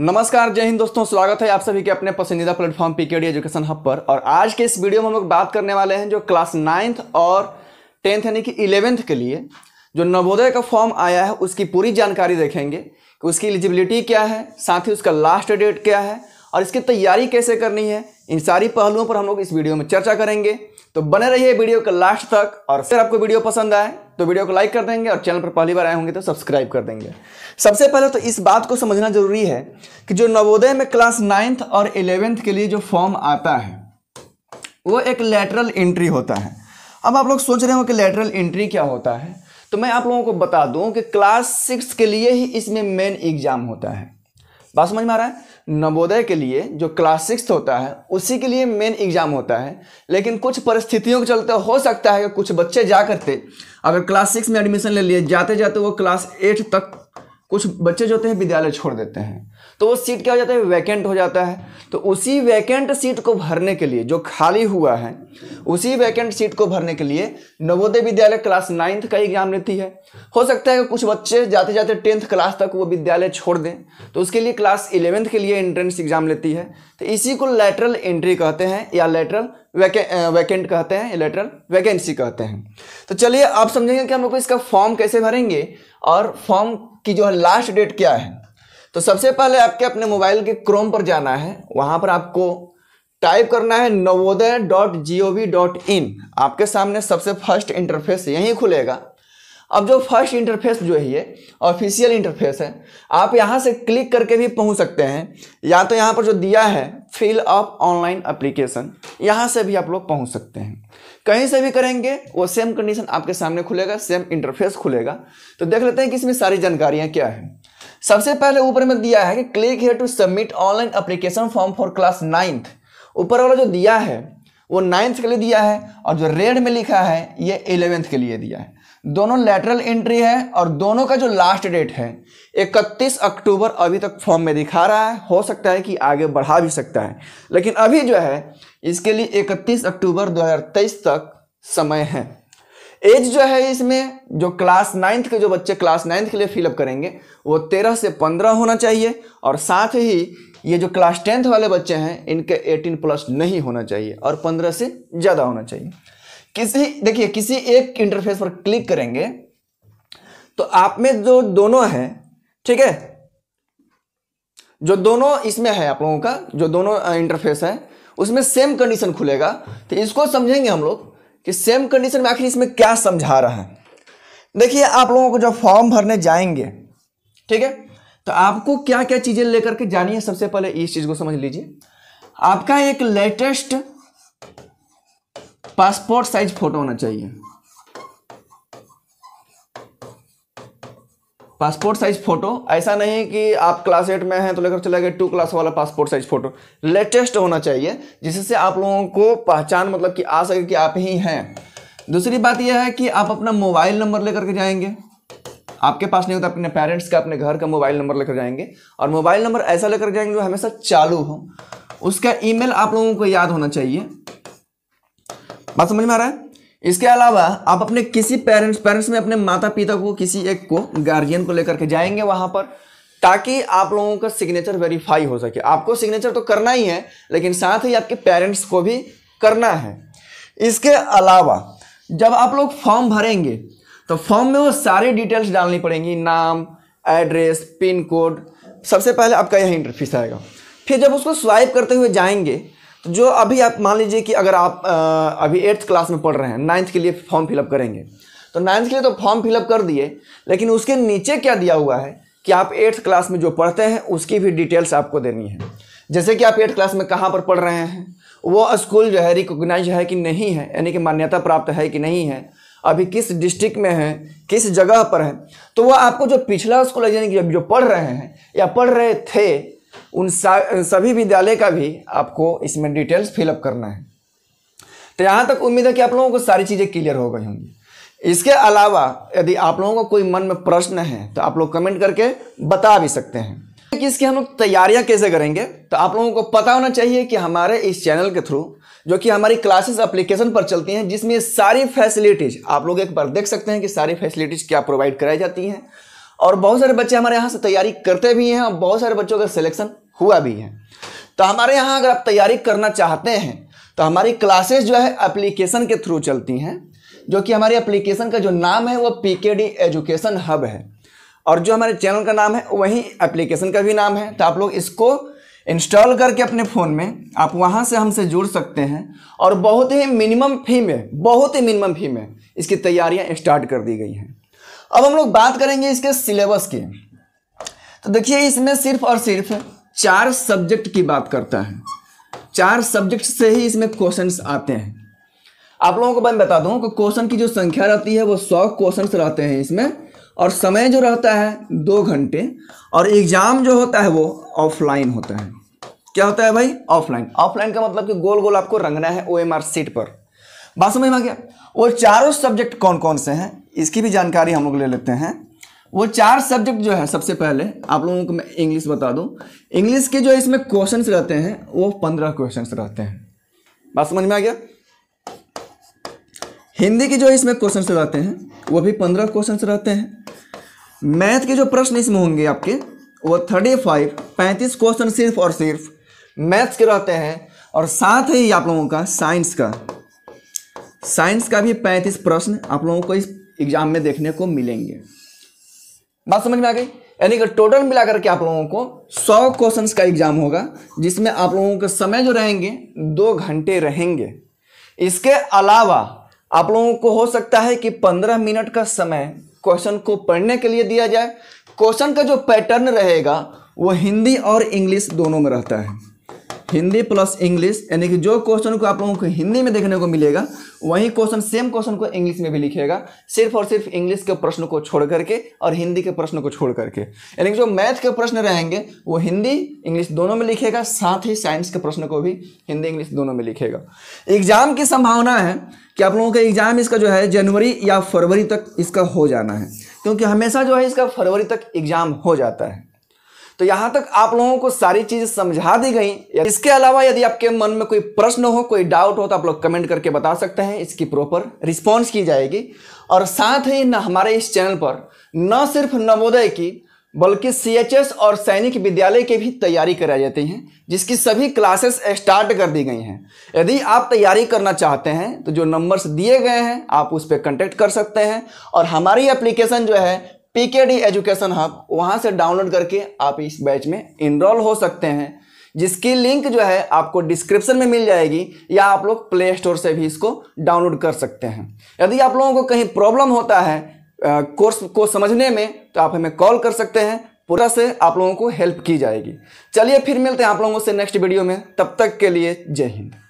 नमस्कार जय हिंद दोस्तों स्वागत है आप सभी के अपने पसंदीदा प्लेटफॉर्म पीकेडी एजुकेशन हब पर और आज के इस वीडियो में हम लोग बात करने वाले हैं जो क्लास नाइन्थ और टेंथ यानी कि इलेवेंथ के लिए जो नवोदय का फॉर्म आया है उसकी पूरी जानकारी देखेंगे कि उसकी एलिजिबिलिटी क्या है साथ ही उसका लास्ट डेट क्या है और इसकी तैयारी कैसे करनी है इन सारी पहलुओं पर हम लोग इस वीडियो में चर्चा करेंगे तो बने रहिए वीडियो का लास्ट तक और फिर आपको वीडियो पसंद आए तो वीडियो को लाइक कर देंगे और चैनल पर पहली बार आए होंगे तो सब्सक्राइब कर देंगे सबसे पहले तो इस बात को समझना जरूरी है कि जो नवोदय में क्लास नाइन्थ और इलेवेंथ के लिए जो फॉर्म आता है वो एक लेटरल एंट्री होता है अब आप लोग सोच रहे हो कि लेटरल एंट्री क्या होता है तो मैं आप लोगों को बता दूं कि क्लास सिक्स के लिए ही इसमें मेन एग्जाम होता है बात समझ में आ रहा है नवोदय के लिए जो क्लास सिक्स होता है उसी के लिए मेन एग्जाम होता है लेकिन कुछ परिस्थितियों के चलते हो सकता है कि कुछ बच्चे जा करते अगर क्लास सिक्स में एडमिशन ले लिए जाते जाते वो क्लास एट तक कुछ बच्चे जो होते हैं विद्यालय छोड़ देते हैं तो वो सीट क्या हो जाता है वैकेंट हो जाता है तो उसी वैकेंट सीट को भरने के लिए जो खाली हुआ है उसी वैकेंट सीट को भरने के लिए नवोदय विद्यालय क्लास नाइन्थ का एग्जाम लेती है हो सकता है कि कुछ बच्चे जाते जाते टेंथ क्लास तक वो विद्यालय छोड़ दें तो उसके लिए क्लास इलेवेंथ के लिए एंट्रेंस एग्जाम लेती है तो इसी को लेटरल एंट्री कहते हैं या लेटरल वैके वैकेंट कहते हैं लेटर वैकेंसी कहते हैं तो चलिए आप समझेंगे कि हम लोग इसका फॉर्म कैसे भरेंगे और फॉर्म की जो है लास्ट डेट क्या है तो सबसे पहले आपके अपने मोबाइल के क्रोम पर जाना है वहाँ पर आपको टाइप करना है Navodaya dot G O V dot in आपके सामने सबसे फर्स्ट इंटरफेस यहीं खुलेगा अब जो फर्स्ट इंटरफेस जो है ये ऑफिशियल इंटरफेस है आप यहाँ से क्लिक करके भी पहुँच सकते हैं या तो यहाँ पर जो दिया है फिल अप ऑनलाइन अप्लीकेशन यहाँ से भी आप लोग पहुँच सकते हैं कहीं से भी करेंगे वो सेम कंडीशन आपके सामने खुलेगा सेम इंटरफेस खुलेगा तो देख लेते हैं कि इसमें सारी जानकारियाँ क्या है सबसे पहले ऊपर में दिया है कि click here to submit online application form for class ninth ऊपर वाला जो दिया है वो नाइन्थ के लिए दिया है और जो रेड में लिखा है ये एलेवेंथ के लिए दिया है दोनों लेटरल एंट्री है और दोनों का जो लास्ट डेट है 31 अक्टूबर अभी तक फॉर्म में दिखा रहा है हो सकता है कि आगे बढ़ा भी सकता है लेकिन अभी जो है इसके लिए 31 अक्टूबर 2023 तक समय है एज जो है इसमें जो क्लास नाइन्थ के जो बच्चे क्लास नाइन्थ के लिए फिलअप करेंगे वो तेरह से पंद्रह होना चाहिए और साथ ही ये जो क्लास टेंथ वाले बच्चे हैं इनके एटीन प्लस नहीं होना चाहिए और पंद्रह से ज़्यादा होना चाहिए किसी देखिए किसी एक इंटरफेस पर क्लिक करेंगे तो आप में जो दोनों है ठीक है जो दोनों इसमें है आप लोगों का जो दोनों इंटरफेस है उसमें सेम कंडीशन खुलेगा तो इसको समझेंगे हम लोग कि सेम कंडीशन में आखिर इसमें क्या समझा रहा है देखिए आप लोगों को जब फॉर्म भरने जाएंगे ठीक है तो आपको क्या क्या चीज़ें लेकर के जानी है सबसे पहले इस चीज़ को समझ लीजिए आपका एक लेटेस्ट पासपोर्ट साइज फोटो होना चाहिए पासपोर्ट साइज फोटो ऐसा नहीं कि आप क्लास एट में हैं तो लेकर चले गए टू क्लास वाला पासपोर्ट साइज फोटो लेटेस्ट होना चाहिए जिससे आप लोगों को पहचान मतलब कि आ सके कि आप ही हैं दूसरी बात यह है कि आप अपना मोबाइल नंबर लेकर के जाएंगे आपके पास नहीं होता अपने पेरेंट्स का अपने घर का मोबाइल नंबर लेकर जाएंगे और मोबाइल नंबर ऐसा लेकर जाएंगे जो हमेशा चालू हो उसका ईमेल आप लोगों को याद होना चाहिए बात समझ में आ रहा है इसके अलावा आप अपने किसी पेरेंट्स पेरेंट्स में अपने माता पिता को किसी एक को गार्जियन को लेकर के जाएंगे वहां पर ताकि आप लोगों का सिग्नेचर वेरीफाई हो सके आपको सिग्नेचर तो करना ही है लेकिन साथ ही आपके पेरेंट्स को भी करना है इसके अलावा जब आप लोग फॉर्म भरेंगे तो फॉर्म में वो सारी डिटेल्स डालनी पड़ेंगी नाम एड्रेस पिन कोड सबसे पहले आपका यह इंटरफेस आएगा फिर जब उसको स्वाइप करते हुए जाएंगे जो अभी आप मान लीजिए कि अगर आप आ, अभी एट्थ क्लास में पढ़ रहे हैं नाइन्थ के लिए फॉर्म फिलअप करेंगे तो नाइन्थ के लिए तो फॉर्म फिलअप कर दिए लेकिन उसके नीचे क्या दिया हुआ है कि आप एट्थ क्लास में जो पढ़ते हैं उसकी भी डिटेल्स आपको देनी है जैसे कि आप एट्थ क्लास में कहाँ पर पढ़ रहे हैं वो स्कूल जो है रिकोगनाइज है कि नहीं है यानी कि मान्यता प्राप्त है कि नहीं है अभी किस डिस्ट्रिक्ट में है किस जगह पर है तो वह आपको जो पिछला स्कूल यानी कि जो पढ़ रहे हैं या पढ़ रहे थे उन सभी विद्यालय का भी आपको इसमें डिटेल्स फिलअप करना है तो यहाँ तक उम्मीद है कि आप लोगों को सारी चीज़ें क्लियर हो गई होंगी इसके अलावा यदि आप लोगों का को कोई मन में प्रश्न है तो आप लोग कमेंट करके बता भी सकते हैं कि इसकी हम लोग तैयारियां कैसे करेंगे तो आप लोगों को पता होना चाहिए कि हमारे इस चैनल के थ्रू जो कि हमारी क्लासेस एप्लीकेशन पर चलती हैं जिसमें सारी फैसिलिटीज आप लोग एक बार देख सकते हैं कि सारी फैसिलिटीज क्या प्रोवाइड कराई जाती हैं और बहुत सारे बच्चे हमारे यहाँ से तैयारी करते भी हैं और बहुत सारे बच्चों का सिलेक्शन हुआ भी है तो हमारे यहाँ अगर आप तैयारी करना चाहते हैं तो हमारी क्लासेस जो है एप्लीकेशन के थ्रू चलती हैं जो कि हमारी एप्लीकेशन का जो नाम है वो पी के डी एजुकेशन हब है और जो हमारे चैनल का नाम है वही एप्लीकेशन का भी नाम है तो आप लोग इसको इंस्टॉल करके अपने फ़ोन में आप वहाँ से हमसे जुड़ सकते हैं और बहुत ही मिनिमम फी में बहुत ही मिनिमम फी में इसकी तैयारियाँ स्टार्ट कर दी गई हैं अब हम लोग बात करेंगे इसके सिलेबस की तो देखिए इसमें सिर्फ और सिर्फ चार सब्जेक्ट की बात करता है चार सब्जेक्ट से ही इसमें क्वेश्चन आते हैं आप लोगों को मैं बता दूं कि क्वेश्चन की जो संख्या रहती है वो सौ क्वेश्चन रहते हैं इसमें और समय जो रहता है दो घंटे और एग्जाम जो होता है वो ऑफलाइन होता है क्या होता है भाई ऑफलाइन ऑफलाइन का मतलब कि गोल गोल आपको रंगना है ओ एम आर सीट पर बात समझ में आ गया वो चारों सब्जेक्ट कौन कौन से हैं इसकी भी जानकारी हम लोग ले लेते हैं वो चार सब्जेक्ट जो है सबसे पहले आप लोगों को मैं इंग्लिश बता दूं इंग्लिश के जो इसमें क्वेश्चन रहते हैं वो पंद्रह क्वेश्चन रहते हैं बात समझ में आ गया हिंदी के जो इसमें क्वेश्चन रहते हैं वो भी पंद्रह क्वेश्चन रहते हैं मैथ के जो प्रश्न इसमें होंगे आपके वो थर्टी फाइव पैंतीस क्वेश्चन सिर्फ और सिर्फ मैथ्स के रहते हैं और साथ ही आप लोगों का साइंस का साइंस का भी पैंतीस प्रश्न आप लोगों को इस एग्जाम में देखने को मिलेंगे बात समझ में आ गई यानी कि टोटल मिलाकर के आप लोगों को सौ क्वेश्चंस का एग्जाम होगा जिसमें आप लोगों का समय जो रहेंगे दो घंटे रहेंगे इसके अलावा आप लोगों को हो सकता है कि पंद्रह मिनट का समय क्वेश्चन को पढ़ने के लिए दिया जाए क्वेश्चन का जो पैटर्न रहेगा वो हिंदी और इंग्लिश दोनों में रहता है हिंदी प्लस इंग्लिश यानी कि जो क्वेश्चन को आप लोगों को हिंदी में देखने को मिलेगा वही क्वेश्चन सेम क्वेश्चन को इंग्लिश में भी लिखेगा सिर्फ और सिर्फ इंग्लिश के प्रश्न को छोड़ करके और हिंदी के प्रश्न को छोड़ करके यानी कि जो मैथ के प्रश्न रहेंगे वो हिंदी इंग्लिश दोनों में लिखेगा साथ ही साइंस के प्रश्न को भी हिंदी इंग्लिश दोनों में लिखेगा एग्जाम की संभावना है कि आप लोगों का एग्जाम इसका जो है जनवरी या फरवरी तक इसका हो जाना है क्योंकि हमेशा जो है इसका फरवरी तक एग्जाम हो जाता है तो यहाँ तक आप लोगों को सारी चीज़ें समझा दी गई इसके अलावा यदि आपके मन में कोई प्रश्न हो कोई डाउट हो तो आप लोग कमेंट करके बता सकते हैं इसकी प्रॉपर रिस्पॉन्स की जाएगी और साथ ही ना हमारे इस चैनल पर न सिर्फ नवोदय की बल्कि सी और सैनिक विद्यालय की भी तैयारी कराई जाती है जिसकी सभी क्लासेस स्टार्ट कर दी गई हैं यदि आप तैयारी करना चाहते हैं तो जो नंबर्स दिए गए हैं आप उस पर कंटेक्ट कर सकते हैं और हमारी एप्लीकेशन जो है पीकेडी एजुकेशन हब वहाँ से डाउनलोड करके आप इस बैच में इनरोल हो सकते हैं जिसकी लिंक जो है आपको डिस्क्रिप्शन में मिल जाएगी या आप लोग प्ले स्टोर से भी इसको डाउनलोड कर सकते हैं यदि आप लोगों को कहीं प्रॉब्लम होता है कोर्स को समझने में तो आप हमें कॉल कर सकते हैं पूरा से आप लोगों को हेल्प की जाएगी चलिए फिर मिलते हैं आप लोगों से नेक्स्ट वीडियो में तब तक के लिए जय हिंद